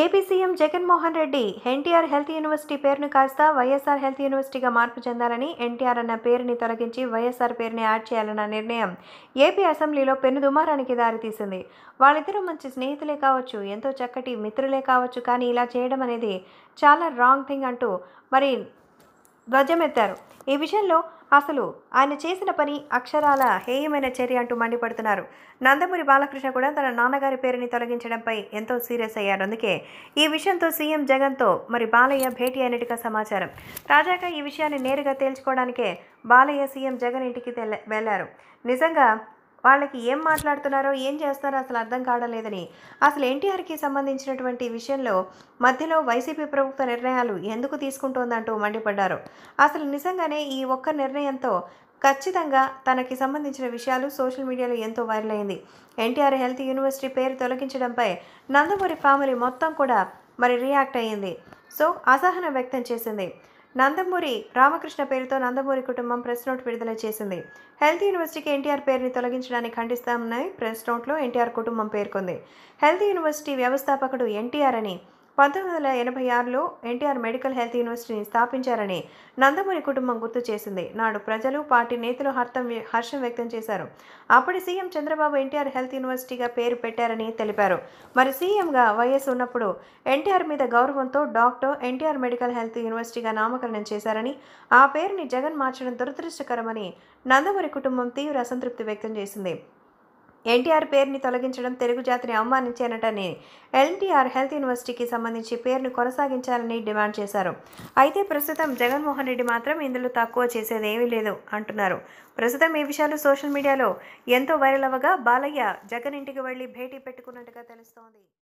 AP CM Jaganmohan Reddy NTR health university పేరును కాస్త YSR health యూనివర్సిటీగా మార్పు చెందాలని ఎన్టీఆర్ అన్న పేరుని తొలగించి వైఎస్ఆర్ పేరుని యాడ్ చేయాలన్న నిర్ణయం ఏపీ అసెంబ్లీలో పెను దుమారానికి దారితీసింది వాళ్ళిద్దరూ మంచి స్నేహితులే కావచ్చు ఎంతో చక్కటి మిత్రులే కావచ్చు కానీ ఇలా చేయడం అనేది చాలా రాంగ్ థింగ్ అంటూ మరి ధ్వజమెత్తారు ఈ విషయంలో అసలు ఆయన చేసిన పని అక్షరాల హేయమైన చర్య అంటూ మండిపడుతున్నారు నందమూరి బాలకృష్ణ కూడా తన నాన్నగారి పేరుని తొలగించడంపై ఎంతో సీరియస్ అయ్యారు అందుకే ఈ విషయంతో సీఎం జగన్తో మరి బాలయ్య భేటీ అయినట్టుగా సమాచారం తాజాగా ఈ విషయాన్ని నేరుగా తేల్చుకోవడానికే బాలయ్య సీఎం జగన్ ఇంటికి వెళ్ళారు నిజంగా వాళ్ళకి ఏం మాట్లాడుతున్నారో ఏం చేస్తారో అసలు అర్థం కావడం లేదని అసలు ఎన్టీఆర్కి సంబంధించినటువంటి విషయంలో మధ్యలో వైసీపీ ప్రభుత్వ నిర్ణయాలు ఎందుకు తీసుకుంటోందంటూ మండిపడ్డారు అసలు నిజంగానే ఈ ఒక్క నిర్ణయంతో ఖచ్చితంగా తనకి సంబంధించిన విషయాలు సోషల్ మీడియాలో ఎంతో వైరల్ అయింది ఎన్టీఆర్ హెల్త్ యూనివర్సిటీ పేరు తొలగించడంపై నందమూరి ఫ్యామిలీ మొత్తం కూడా మరి రియాక్ట్ అయ్యింది సో అసహనం వ్యక్తం చేసింది నందమూరి రామకృష్ణ పేరుతో నందమూరి కుటుంబం ప్రెస్ నోట్ విడుదల చేసింది హెల్త్ యూనివర్సిటీకి ఎన్టీఆర్ పేరుని తొలగించడానికి ఖండిస్తామని ప్రెస్ నోట్లో ఎన్టీఆర్ కుటుంబం పేర్కొంది హెల్త్ యూనివర్సిటీ వ్యవస్థాపకుడు ఎన్టీఆర్ అని పంతొమ్మిది వందల ఎనభై ఆరులో ఎన్టీఆర్ మెడికల్ హెల్త్ యూనివర్సిటీని స్థాపించారని నందమూరి కుటుంబం గుర్తు చేసింది నాడు ప్రజలు పార్టీ నేతలు హర్తం హర్షం వ్యక్తం చేశారు అప్పటి సీఎం చంద్రబాబు ఎన్టీఆర్ హెల్త్ యూనివర్సిటీగా పేరు పెట్టారని తెలిపారు మరి సీఎంగా వైఎస్ ఉన్నప్పుడు ఎన్టీఆర్ మీద గౌరవంతో డాక్టర్ ఎన్టీఆర్ మెడికల్ హెల్త్ యూనివర్సిటీగా నామకరణం చేశారని ఆ పేరుని జగన్ మార్చడం దురదృష్టకరమని నందమూరి కుటుంబం తీవ్ర అసంతృప్తి వ్యక్తం చేసింది ఎన్టీఆర్ పేరుని తొలగించడం తెలుగు జాతిని అవమానించానటని ఎన్టీఆర్ హెల్త్ యూనివర్సిటీకి సంబంధించి పేరును కొనసాగించాలని డిమాండ్ చేశారు అయితే ప్రస్తుతం జగన్మోహన్ రెడ్డి మాత్రం ఇందులో తక్కువ చేసేది ఏమీ లేదు అంటున్నారు ప్రస్తుతం ఈ విషయాలు సోషల్ మీడియాలో ఎంతో వైరల్ అవ్వగా బాలయ్య జగన్ ఇంటికి వెళ్లి భేటీ పెట్టుకున్నట్టుగా తెలుస్తోంది